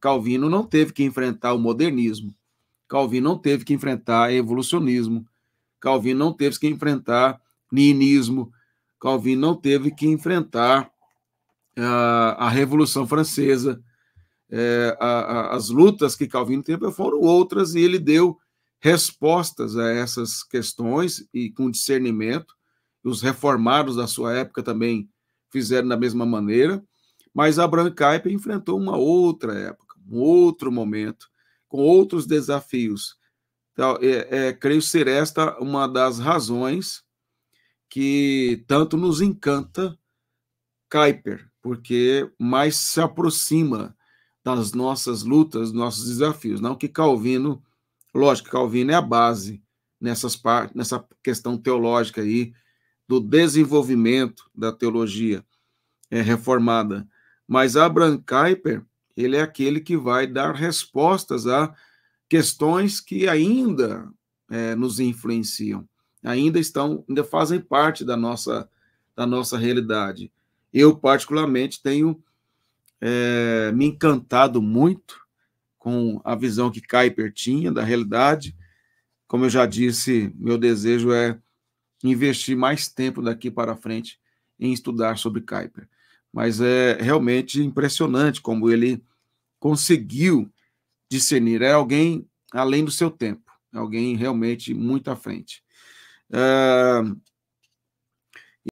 Calvino não teve que enfrentar o modernismo, Calvino não teve que enfrentar evolucionismo, Calvino não teve que enfrentar niinismo, Calvino não teve que enfrentar uh, a Revolução Francesa. É, a, a, as lutas que Calvino teve foram outras e ele deu respostas a essas questões e com discernimento. Os reformados da sua época também fizeram da mesma maneira. Mas Abraham Kuyper enfrentou uma outra época, um outro momento, com outros desafios. Então, é, é, creio ser esta uma das razões que tanto nos encanta Kuyper, porque mais se aproxima das nossas lutas, nossos desafios. Não que Calvino, lógico, Calvino é a base nessas partes, nessa questão teológica aí do desenvolvimento da teologia é, reformada. Mas Abraham Kuyper, ele é aquele que vai dar respostas a questões que ainda é, nos influenciam, ainda estão, ainda fazem parte da nossa, da nossa realidade. Eu, particularmente, tenho é, me encantado muito com a visão que Kuyper tinha da realidade. Como eu já disse, meu desejo é investir mais tempo daqui para frente em estudar sobre Kuyper mas é realmente impressionante como ele conseguiu discernir. É alguém além do seu tempo, é alguém realmente muito à frente. Ah,